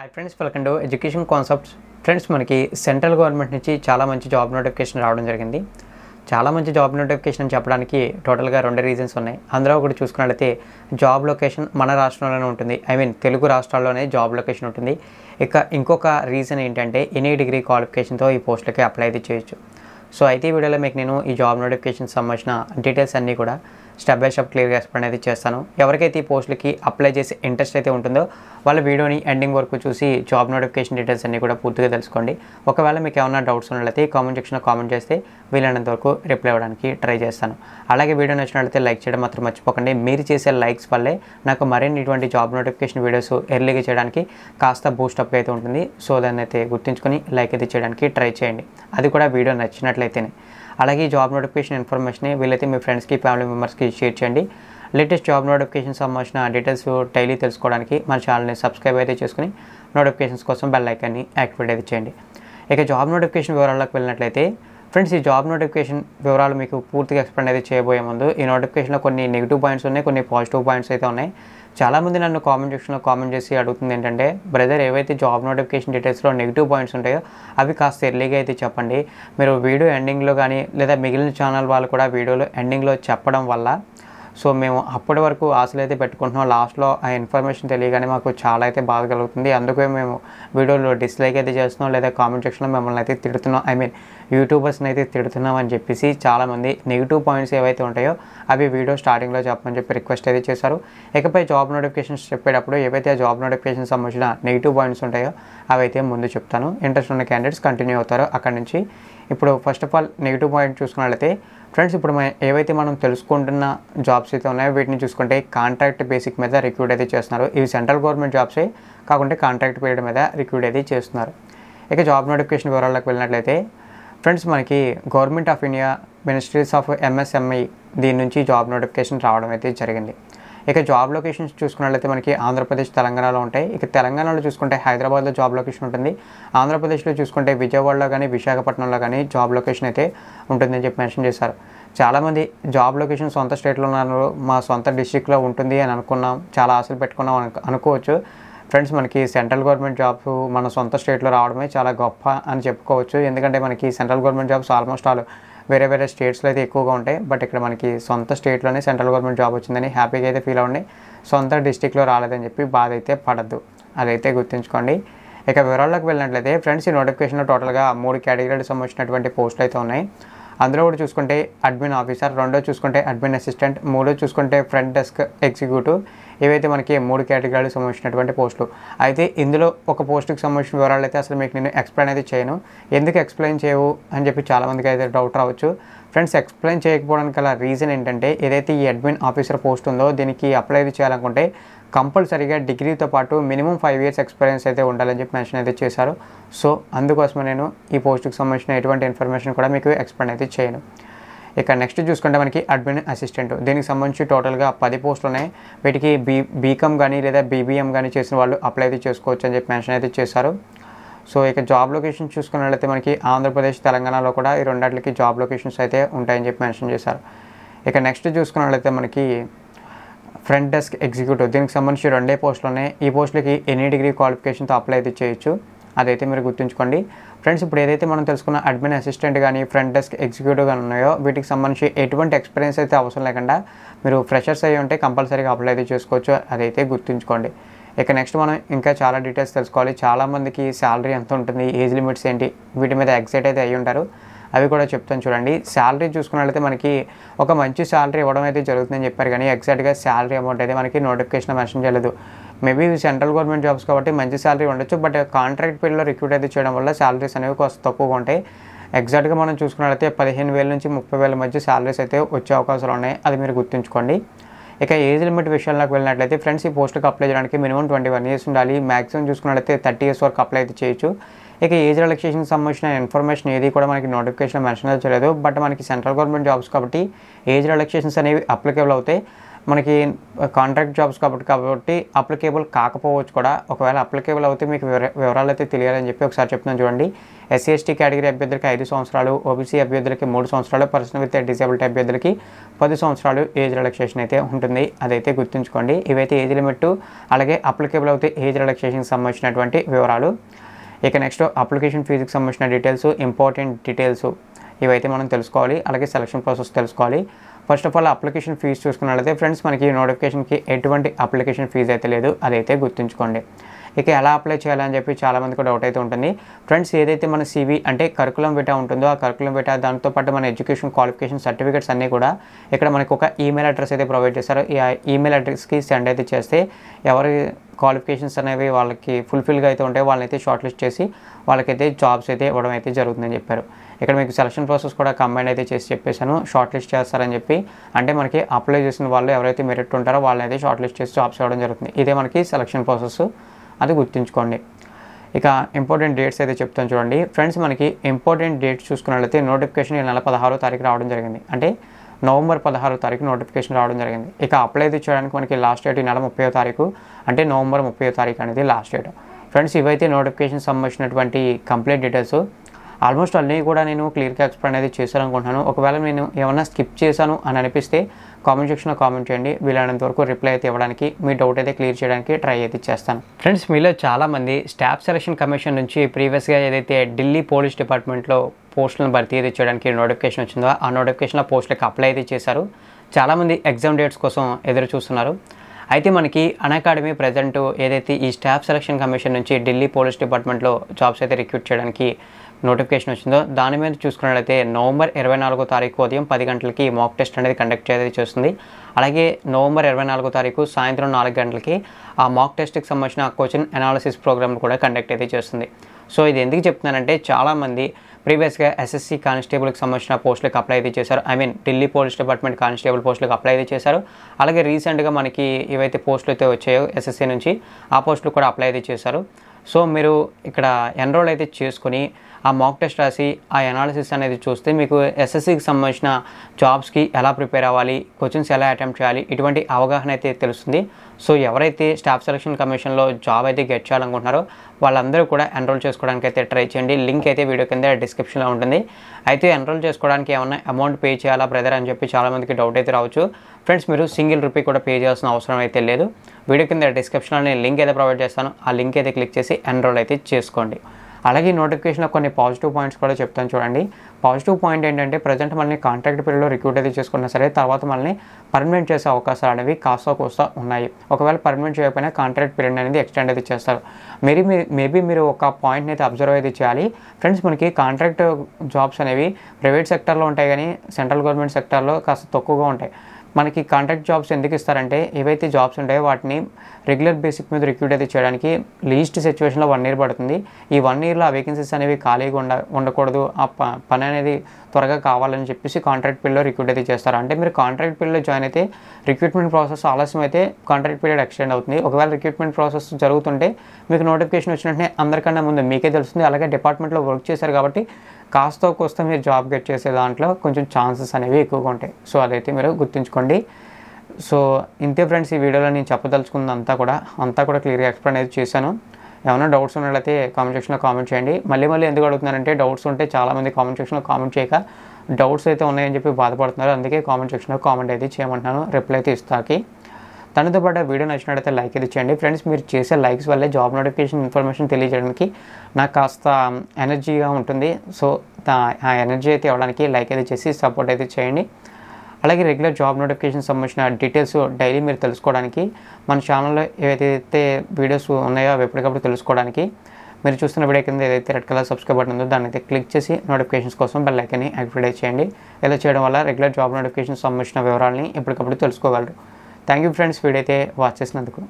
hi friends welcome to education concepts friends మనకి central government నుంచి చాలా మంచి జాబ్ నోటిఫికేషన్ రావడం జరిగింది చాలా మంచి జాబ్ నోటిఫికేషన్ అని చెప్పడానికి టోటల్గా రెండు రీజన్స్ ఉన్నాయి అందులో ఒకటి చూసుకున్నట్లయితే జాబ్ లొకేషన్ మన రాష్ట్రంలోనే ఉంటుంది ఐ మీన్ తెలుగు రాష్ట్రాల్లోనే జాబ్ లొకేషన్ ఉంటుంది ఇక ఇంకొక రీజన్ ఏంటంటే ఎనీ డిగ్రీ క్వాలిఫికేషన్తో ఈ పోస్టులకి అప్లై అయితే చేయొచ్చు సో అయితే ఈ వీడియోలో మీకు నేను ఈ జాబ్ నోటిఫికేషన్ సంబంధించిన డీటెయిల్స్ అన్నీ కూడా స్టెప్ బై స్టెప్ క్లియర్గా ఎక్స్ప్లెయిన్ అయితే చేస్తాను ఎవరికైతే ఈ పోస్టులకి అప్లై చేసే ఇంట్రెస్ట్ అయితే ఉంటుందో వాళ్ళ వీడియోని ఎండింగ్ వరకు చూసి జాబ్ నోటిఫికేషన్ డీటెయిల్స్ అన్నీ కూడా పూర్తిగా తెలుసుకోండి ఒకవేళ మీకు ఏమైనా డౌట్స్ ఉన్నట్లయితే కామెంట్ సెక్షన్లో కామెంట్ చేస్తే వీలైనంత వరకు రిప్లై అవ్వడానికి ట్రై చేస్తాను అలాగే వీడియో నచ్చినట్లయితే లైక్ చేయడం మాత్రం మర్చిపోకండి మీరు చేసే లైక్స్ వల్లే నాకు మరిన్ని ఇటువంటి జాబ్ నోటిఫికేషన్ వీడియోస్ ఎర్లీగా చేయడానికి కాస్త బూస్టప్ అయితే ఉంటుంది సో దాన్ని అయితే గుర్తుంచుకొని లైక్ అయితే చేయడానికి ట్రై చేయండి అది కూడా వీడియో నచ్చినట్లయితేనే అలాగే జాబ్ నోటిఫికేషన్ ఇన్ఫర్మేషన్ వీలైతే మీ ఫ్రెండ్స్కి ఫ్యామిలీ మెంబర్స్కి షేర్ చేయండి లేటెస్ట్ జాబ్ నోటిఫికేషన్ సంబంధించిన డీటెయిల్స్ డైలీ తెలుసుకోవడానికి మన ఛానల్ని సబ్స్క్రైబ్ అయితే చేసుకుని నోటిఫికేషన్స్ కోసం బెల్ ఐకాన్ని యాక్టివేట్ అయితే చేయండి ఇక జాబ్ నోటిఫికేషన్ వివరాల్లోకి వెళ్ళినట్లయితే ఫ్రెండ్స్ ఈ జాబ్ నోటిఫికేషన్ వివరాలు మీకు పూర్తిగా ఎక్స్ప్లెయిన్ అయితే చేయబోయే ముందు ఈ నోటిఫికేషన్లో కొన్ని నెగిటివ్ పాయింట్స్ ఉన్నాయి కొన్ని పాజిటివ్ పాయింట్స్ అయితే ఉన్నాయి చాలామంది నన్ను కామెంట్ సెక్షన్లో కామెంట్ చేసి అడుగుతుంది ఏంటంటే బ్రదర్ ఏవైతే జాబ్ నోటిఫికేషన్ డీటెయిల్స్లో నెగిటివ్ పాయింట్స్ ఉంటాయో అవి కాస్త ఎర్లీగా అయితే చెప్పండి మీరు వీడియో ఎండింగ్లో కానీ లేదా మిగిలిన ఛానల్ వాళ్ళు కూడా వీడియోలో ఎండింగ్లో చెప్పడం వల్ల సో మేము అప్పటి వరకు ఆశలు అయితే పెట్టుకుంటున్నాం లాస్ట్లో ఆ ఇన్ఫర్మేషన్ తెలియగానే మాకు చాలా అయితే బాధ కలుగుతుంది అందుకే మేము వీడియోలో డిస్లైక్ అయితే చేస్తున్నాం లేదా కామెంట్ సెక్షన్లో మిమ్మల్ని అయితే తిడుతున్నాం ఐ మీన్ యూట్యూబర్స్ని అయితే తిడుతున్నాం అని చెప్పేసి చాలామంది నెగిటివ్ పాయింట్స్ ఏవైతే ఉంటాయో అవి వీడియో స్టార్టింగ్లో చెప్పమని చెప్పి రిక్వెస్ట్ అయితే చేశారు ఇకపై జాబ్ నోటిఫికేషన్స్ చెప్పేటప్పుడు ఏవైతే ఆ జాబ్ నోటిఫికేషన్ సంబంధించిన నెగిటివ్ పాయింట్స్ ఉంటాయో అవైతే ముందు చెప్తాను ఇంట్రెస్ట్ ఉన్న క్యాండిడేట్స్ కంటిన్యూ అవుతారు అక్కడ నుంచి ఇప్పుడు first of all negative point చూసుకున్నట్లయితే ఫ్రెండ్స్ ఇప్పుడు ఏవైతే మనం తెలుసుకుంటున్న జాబ్స్ అయితే ఉన్నాయో వీటిని చూసుకుంటే కాంట్రాక్ట్ బేసిక్ మీద రిక్రూట్ అయితే చేస్తున్నారు ఇవి సెంట్రల్ గవర్నమెంట్ జాబ్సే కాకుండా కాంట్రాక్ట్ పీరియడ్ మీద రిక్రూట్ అయితే చేస్తున్నారు ఇక జాబ్ నోటిఫికేషన్ వివరాల్లోకి వెళ్ళినట్లయితే ఫ్రెండ్స్ మనకి government of India ministries of MSME దీని నుంచి జాబ్ నోటిఫికేషన్ రావడం అయితే జరిగింది ఇక జాబ్ లొకేషన్స్ చూసుకున్నట్లయితే మనకి ఆంధ్రప్రదేశ్ తెలంగాణలో ఉంటాయి ఇక తెలంగాణలో చూసుకుంటే హైదరాబాద్లో జాబ్ లొకేషన్ ఉంటుంది ఆంధ్రప్రదేశ్లో చూసుకుంటే విజయవాడలో కానీ విశాఖపట్నంలో కానీ జాబ్ లొకేషన్ అయితే ఉంటుందని చెప్పి మెన్షన్ చేశారు చాలామంది జాబ్ లొకేషన్ సొంత స్టేట్లో ఉన్నారు మా సొంత డిస్టిక్లో ఉంటుంది అని అనుకున్నాం చాలా ఆశలు పెట్టుకున్నాం అనుకోవచ్చు ఫ్రెండ్స్ మనకి సెంట్రల్ గవర్నమెంట్ జాబ్స్ మన సొంత స్టేట్లో రావడమే చాలా గొప్ప అని చెప్పుకోవచ్చు ఎందుకంటే మనకి central government jobs almost all వేరే వేరే స్టేట్స్లో అయితే ఎక్కువగా ఉంటాయి బట్ ఇక్కడ మనకి సొంత స్టేట్లోనే సెంట్రల్ గవర్నమెంట్ జాబ్ వచ్చిందని హ్యాపీగా అయితే ఫీల్ అవ్వండి సొంత డిస్టిక్లో రాలేదని చెప్పి బాధ అయితే పడద్దు అదైతే గుర్తుంచుకోండి ఇక వివరాల్లోకి వెళ్ళినట్లయితే ఫ్రెండ్స్ ఈ నోటిఫికేషన్లో టోటల్గా మూడు కేటగిరీలకు సంబంధించినటువంటి పోస్టులు అయితే ఉన్నాయి అందులో కూడా చూసుకుంటే అడ్మిన్ ఆఫీసర్ రెండో చూసుకుంటే అడ్మిన్ అసిస్టెంట్ మూడో చూసుకుంటే ఫ్రంట్ డెస్క్ ఎగ్జిక్యూటివ్ ఏవైతే మనకి మూడు కేటగిరీలకు సంబంధించినటువంటి పోస్టులు అయితే ఇందులో ఒక పోస్టుకి సంబంధించిన వివరాలు అయితే అసలు మీకు నేను ఎక్స్ప్లెయిన్ అయితే చేయను ఎందుకు ఎక్స్ప్లెయిన్ చేయవు అని చెప్పి చాలామందికి అయితే డౌట్ రావచ్చు ఫ్రెండ్స్ ఎక్స్ప్లెయిన్ చేయకపోవడానికి గల రీజన్ ఏంటంటే ఏదైతే ఈ అడ్మిన్ ఆఫీసర్ పోస్ట్ ఉందో దీనికి అప్లై చేయాలనుకుంటే కంపల్సరీగా డిగ్రీతో పాటు మినిమం ఫైవ్ ఇయర్స్ ఎక్స్పీరియన్స్ అయితే ఉండాలని చెప్పి మెన్షన్ అయితే చేశారు సో అందుకోసమే నేను ఈ పోస్ట్కి సంబంధించిన ఎటువంటి ఇన్ఫర్మేషన్ కూడా మీకు ఎక్స్ప్లెయిన్ అయితే చేయను ఇక నెక్స్ట్ చూసుకుంటే మనకి అడ్మిన్ అసిస్టెంట్ దీనికి సంబంధించి టోటల్గా పది పోస్టులు ఉన్నాయి వీటికి బీ బీకామ్ కానీ లేదా బీబీఎం కానీ చేసిన వాళ్ళు అప్లై అయితే చేసుకోవచ్చు అని చెప్పి మెన్షన్ అయితే చేశారు సో ఇక జాబ్ లొకేషన్ చూసుకున్నట్లయితే మనకి ఆంధ్రప్రదేశ్ తెలంగాణలో కూడా ఈ రెండాటికి జాబ్ లొకేషన్స్ అయితే ఉంటాయని చెప్పి మెన్షన్ చేశారు ఇక నెక్స్ట్ చూసుకున్నట్లయితే మనకి ఫ్రంట్ డెస్క్ ఎగ్జిక్యూటివ్ దీనికి సంబంధించి రెండే పోస్టులు ఉన్నాయి ఈ పోస్టులకి ఎనీ డిగ్రీ క్వాలిఫికేషన్తో అప్లై అయితే చేయొచ్చు అదైతే మీరు గుర్తుంచుకోండి ఫ్రెండ్స్ ఇప్పుడు ఏదైతే మనం తెలుసుకున్న అడ్మిన్ అసిస్టెంట్ కానీ ఫ్రంట్ డెస్క్ ఎగ్జిక్యూటివ్ కానీ ఉన్నాయో వీటికి సంబంధించి ఎటువంటి ఎక్స్పీరియన్స్ అయితే అవసరం లేకుండా మీరు ఫ్రెషర్స్ అయ్యి ఉంటే కంపల్సరీగా అప్లై అయితే చేసుకోవచ్చు అదైతే గుర్తుంచుకోండి ఇక నెక్స్ట్ మనం ఇంకా చాలా డీటెయిల్స్ తెలుసుకోవాలి చాలామందికి శాలరీ ఎంత ఉంటుంది ఏజ్ లిమిట్స్ ఏంటి వీటి మీద ఎగ్జైట్ అయితే అయ్యి ఉంటారు అవి కూడా చెప్తాను చూడండి శాలరీ చూసుకున్నట్లయితే మనకి ఒక మంచి శాలరీ ఇవ్వడం అయితే జరుగుతుందని చెప్పారు కానీ ఎగ్జాక్ట్గా శాలరీ అమౌంట్ అయితే మనకి నోటిఫికేషన్ మెన్షన్ చేయలేదు మేబీ సెంట్రల్ గవర్నమెంట్ జాబ్స్ కాబట్టి మంచి శాలరీ ఉండొచ్చు బట్ కాంట్రాక్ట్ పీరియడ్లో రిక్రూట్ అయితే చేయడం వల్ల శాలరీస్ అనేవి కొంత తక్కువగా ఉంటాయి ఎగ్జాక్ట్గా మనం చూసుకున్నట్లయితే పదిహేను వేల నుంచి ముప్పై వేల మధ్య శాలరీస్ అయితే వచ్చే అవకాశాలు ఉన్నాయి అది మీరు గుర్తుంచుకోండి ఇక ఏజ్ లిమిట్ విషయంలోకి వెళ్ళినట్లయితే ఫ్రెండ్స్ ఈ పోస్ట్కి అప్లై చేయడానికి మినిమం ట్వంటీ వన్ ఇయర్స్ ఉండాలి మ్యాక్సిమం చూసుకున్నట్లయితే థర్టీ ఇయర్స్ వరకు అప్లై అయితే చేయొచ్చు ఇక ఏజ్ రిలాక్సేషన్ సంబంధించిన ఇన్ఫర్మేషన్ ఏది కూడా మనకి నోటిఫికేషన్ మెన్షన్ చేయలేదు బట్ మనకి సెంట్రల్ గవర్నమెంట్ జాబ్స్ కాబట్టి ఏజ్ రిలాక్సేషన్స్ అనేవి అప్లికేబుల్ అవుతాయి మనకి కాంట్రాక్ట్ జాబ్స్ కాబట్టి కాబట్టి అప్లికేబుల్ కాకపోవచ్చు కూడా ఒకవేళ అప్లికేబుల్ అయితే మీకు వివరాలు అయితే తెలియాలని చెప్పి ఒకసారి చెప్తున్నాను చూడండి ఎస్సీ ఎస్టీ కేటగిరీ అభ్యర్థులకి ఐదు సంవత్సరాలు ఓబీసీ అభ్యర్థులకి మూడు సంవత్సరాలు పర్సనల్ విత్ డిజేబిలిటీ అభ్యర్థులకి పది సంవత్సరాలు ఏజ్ రిలాక్సేషన్ అయితే ఉంటుంది అదైతే గుర్తుంచుకోండి ఇవైతే ఏజ్ లిమిట్ అలాగే అప్లికేబుల్ అయితే ఏజ్ రిలాక్సేషన్కి సంబంధించినటువంటి వివరాలు ఇక నెక్స్ట్ అప్లికేషన్ ఫీజుకి సంబంధించిన డీటెయిల్స్ ఇంపార్టెంట్ డీటెయిల్స్ ఇవైతే మనం తెలుసుకోవాలి అలాగే సెలక్షన్ ప్రాసెస్ తెలుసుకోవాలి first of all application fee చూసుకున్నట్లయితే ఫ్రెండ్స్ మనకి నోటిఫికేషన్కి ఎటువంటి అప్లికేషన్ ఫీజు అయితే లేదు అదైతే గుర్తుంచుకోండి ఇక ఎలా అప్లై చేయాలని చెప్పి చాలామందికి డౌట్ అయితే ఉంటుంది ఫ్రెండ్స్ ఏదైతే మన సివి అంటే కరికులం విటా ఉంటుందో ఆ కరికులం విటా దాంతో పాటు మన ఎడ్యుకేషన్ క్వాలిఫికేషన్ సర్టిఫికేట్స్ అన్నీ కూడా ఇక్కడ మనకు ఒక ఈమెయిల్ అడ్రస్ అయితే ప్రొవైడ్ చేస్తారు ఈ ఈమెయిల్ అడ్రస్కి సెండ్ అయితే చేస్తే ఎవరి క్వాలిఫికేషన్స్ అనేవి వాళ్ళకి ఫుల్ఫిల్గా అయితే ఉంటాయి వాళ్ళని అయితే షార్ట్ లిస్ట్ చేసి వాళ్ళకైతే జాబ్స్ అయితే ఇవ్వడం అయితే జరుగుతుందని చెప్పారు ఇక్కడ మీకు సెలక్షన్ ప్రాసెస్ కూడా కంబైన్ అయితే చేసి చెప్పేశాను షార్ట్ లిస్ట్ చేస్తారని చెప్పి అంటే మనకి అప్లై చేసిన వాళ్ళు ఎవరైతే మెరిట్ ఉంటారో వాళ్ళని అయితే షార్ట్ లిస్ట్ చేసి జాబ్స్ ఇవ్వడం జరుగుతుంది ఇదే మనకి సెలక్షన్ ప్రాసెస్ అది గుర్తుంచుకోండి ఇక ఇంపార్టెంట్ డేట్స్ అయితే చెప్తాను చూడండి ఫ్రెండ్స్ మనకి ఇంపార్టెంట్ డేట్స్ చూసుకున్నట్లయితే నోటిఫికేషన్ ఈ నెల పదహారో తారీఖు రావడం జరిగింది అంటే నవంబర్ పదహారో తారీఖు నోటిఫికేషన్ రావడం జరిగింది ఇక అప్లై చేయడానికి మనకి లాస్ట్ డేట్ ఈ నెల ముప్పై తారీఖు అంటే నవంబర్ ముప్పై తారీఖు అనేది లాస్ట్ డేట్ ఫ్రెండ్స్ ఇవైతే నోటిఫికేషన్ సంబంధించినటువంటి కంప్లీట్ డీటెయిల్స్ ఆల్మోస్ట్ అన్నీ కూడా నేను క్లియర్గా ఎక్స్ప్లెయిన్ అనేది చేశాను అనుకుంటున్నాను ఒకవేళ నేను ఏమన్నా స్కిప్ చేశాను అని అనిపిస్తే కామెంట్ సెక్షన్లో కామెంట్ చేయండి వీలైనంత వరకు రిప్లై అయితే ఇవ్వడానికి మీ డౌట్ అయితే క్లియర్ చేయడానికి ట్రై అయితే చేస్తాను ఫ్రెండ్స్ మీలో చాలామంది స్టాఫ్ సెలక్షన్ కమిషన్ నుంచి ప్రీవియస్గా ఏదైతే ఢిల్లీ పోలీస్ డిపార్ట్మెంట్లో పోస్టులను భర్తీ అయితే చేయడానికి నోటిఫికేషన్ వచ్చిందో ఆ నోటిఫికేషన్లో పోస్టులకు అప్లై అయితే చేశారు చాలామంది ఎగ్జామ్ డేట్స్ కోసం ఎదురు చూస్తున్నారు అయితే మనకి అకాడమీ ప్రజెంట్ ఏదైతే ఈ స్టాఫ్ సెలక్షన్ కమిషన్ నుంచి ఢిల్లీ పోలీస్ డిపార్ట్మెంట్లో జాబ్స్ అయితే రిక్రూట్ చేయడానికి నోటిఫికేషన్ వచ్చిందో దాని మీద చూసుకున్నట్లయితే నవంబర్ ఇరవై నాలుగో తారీఖు ఉదయం పది గంటలకి మాక్ టెస్ట్ అనేది కండక్ట్ చేయాలని చేస్తుంది అలాగే నవంబర్ ఇరవై నాలుగో తారీఖు సాయంత్రం నాలుగు గంటలకి ఆ మాక్ టెస్ట్కి సంబంధించిన క్వశ్చన్ అనాలిసిస్ ప్రోగ్రామ్ కూడా కండక్ట్ అయితే చేస్తుంది సో ఇది ఎందుకు చెప్తున్నానంటే చాలామంది ప్రీవియస్గా ఎస్ఎస్సి కానిస్టేబుల్కి సంబంధించిన పోస్టులకు అప్లై అయితే చేశారు I mean Delhi police department constable పోస్టులకు అప్లై అయితే చేశారు అలాగే రీసెంట్గా మనకి ఏవైతే పోస్టులు అయితే వచ్చాయో ఎస్ఎస్సీ నుంచి ఆ పోస్టులు కూడా అప్లై అయితే చేశారు సో మీరు ఇక్కడ ఎన్రోల్ అయితే చేసుకుని ఆ మాక్ టెస్ట్ రాసి ఆ ఎనాలిసిస్ అనేది చూస్తే మీకు ఎస్ఎస్సికి సంబంధించిన జాబ్స్కి ఎలా ప్రిపేర్ అవ్వాలి క్వశ్చన్స్ ఎలా అటెంప్ట్ చేయాలి ఇటువంటి అవగాహన అయితే తెలుస్తుంది సో ఎవరైతే స్టాఫ్ సెలక్షన్ కమిషన్లో జాబ్ అయితే గెట్ చేయాలనుకుంటున్నారో వాళ్ళందరూ కూడా ఎన్రోల్ చేసుకోవడానికి అయితే ట్రై చేయండి లింక్ అయితే వీడియో కింద డిస్క్రిప్షన్లో ఉంటుంది అయితే ఎన్రోల్ చేసుకోవడానికి ఏమైనా అమౌంట్ పే చేయాలా బ్రదర్ అని చెప్పి చాలామందికి డౌట్ అయితే రావచ్చు ఫ్రెండ్స్ మీరు సింగిల్ రూపీ కూడా పే చేయాల్సిన అవసరం అయితే లేదు వీడియో కింద డిస్క్రిప్షన్లో నేను లింక్ అయితే ప్రొవైడ్ చేస్తాను ఆ లింక్ అయితే క్లిక్ చేసి ఎన్రోల్ అయితే చేసుకోండి అలాగే నోటిఫికేషన్లో కొన్ని పాజిటివ్ పాయింట్స్ కూడా చెప్తాను చూడండి పాజిటివ్ పాయింట్ ఏంటంటే ప్రజెంట్ మనల్ని కాంట్రాక్ట్ పీరియడ్లో రిక్రూట్ అయితే చేసుకున్నా సరే తర్వాత మనల్ని పర్మనెంట్ చేసే అవకాశాలు అనేవి కాస్త కోస్తా ఉన్నాయి ఒకవేళ పర్మనెంట్ చేయకపోయినా కాంట్రాక్ట్ పీరియడ్ అనేది ఎక్స్టెండ్ అయితే చేస్తారు మేరీ మేబీ మీరు ఒక పాయింట్ని అయితే అబ్జర్వ్ అయితే చేయాలి ఫ్రెండ్స్ మనకి కాంట్రాక్ట్ జాబ్స్ అనేవి ప్రైవేట్ సెక్టర్లో ఉంటాయి కానీ సెంట్రల్ గవర్నమెంట్ సెక్టర్లో కాస్త తక్కువగా ఉంటాయి మనకి కాంట్రాక్ట్ జాబ్స్ ఎందుకు ఇస్తారంటే ఏవైతే జాబ్స్ ఉంటాయో వాటిని రెగ్యులర్ బేసిక్ మీద రిక్రూట్ అయితే చేయడానికి లీస్ట్ సిచ్యువేషన్లో వన్ ఇయర్ పడుతుంది ఈ వన్ ఇయర్లో ఆ వేకెన్సీస్ అనేవి ఖాళీగా ఉండ ఉండకూడదు ఆ పని అనేది త్వరగా కావాలని చెప్పేసి కాంట్రాక్ట్ పీరియడ్లో రిక్రూట్ అయితే చేస్తారు అంటే మీరు కాంట్రాక్ట్ పీరియడ్లో జాయిన్ అయితే రిక్రూట్మెంట్ ప్రాసెస్ ఆలస్యం అయితే కాంట్రాక్ట్ పీరియడ్ ఎక్స్టెండ్ అవుతుంది ఒకవేళ రిక్రూట్మెంట్ ప్రాసెస్ జరుగుతుంటే మీకు నోటిఫికేషన్ వచ్చినట్టునే అందరికన్నా ముందు మీకే తెలుస్తుంది అలాగే డిపార్ట్మెంట్లో వర్క్ చేశారు కాబట్టి కాస్త కోస్త మీరు జాబ్ గెట్ చేసే దాంట్లో కొంచెం ఛాన్సెస్ అనేవి ఎక్కువగా ఉంటాయి సో అదైతే మీరు గుర్తుంచుకోండి సో ఇంతే ఫ్రెండ్స్ ఈ వీడియోలో నేను చెప్పదలుచుకుంది అంతా కూడా అంతా కూడా క్లియర్గా ఎక్స్ప్లెయిన్ అయితే చేశాను ఏమైనా డౌట్స్ ఉన్నట్లయితే కామెంట్ సెక్షన్లో కామెంట్ చేయండి మళ్ళీ మళ్ళీ ఎందుకు అడుగుతున్నారంటే డౌట్స్ ఉంటే చాలామంది కామెంట్ సెక్షన్లో కామెంట్ చేయక డౌట్స్ అయితే ఉన్నాయని చెప్పి బాధపడుతున్నారు అందుకే కామెంట్ సెక్షన్లో కామెంట్ అయితే చేయమంటున్నాను రిప్లై అయితే ఇస్తాకి తనతో పాటు వీడియో నచ్చినట్టయితే లైక్ ఇది చేయండి ఫ్రెండ్స్ మీరు చేసే లైక్స్ వల్లే జాబ్ నోటిఫికేషన్ ఇన్ఫర్మేషన్ తెలియజేయడానికి నాకు కాస్త ఎనర్జీగా ఉంటుంది సో ఆ ఎనర్జీ అయితే ఇవ్వడానికి లైక్ అయితే చేసి సపోర్ట్ అయితే చేయండి అలాగే రెగ్యులర్ జాబ్ నోటిఫికేషన్ సంబంధించిన డీటెయిల్స్ డైలీ మీరు తెలుసుకోవడానికి మన ఛానల్లో ఏవైతే వీడియోస్ ఉన్నాయో అవి ఎప్పటికప్పుడు తెలుసుకోవడానికి మీరు చూస్తున్న వీడియో కింద ఏదైతే రెడ్ కలర్ సబ్స్క్రైబ్ బటన్ ఉందో దాన్ని అయితే క్లిక్ చేసి నోటిఫికేషన్స్ కోసం బెల్ ఐకన్ని యాక్టివేట్ చేయండి ఇలా చేయడం వల్ల రెగ్యులర్ జాబ్ నోటిఫికేషన్ సంబంధించిన వివరాలని ఎప్పటికప్పుడు తెలుసుకోగలరు థ్యాంక్ యూ ఫ్రెండ్స్ వీడైతే వాచ్ చేసినందుకు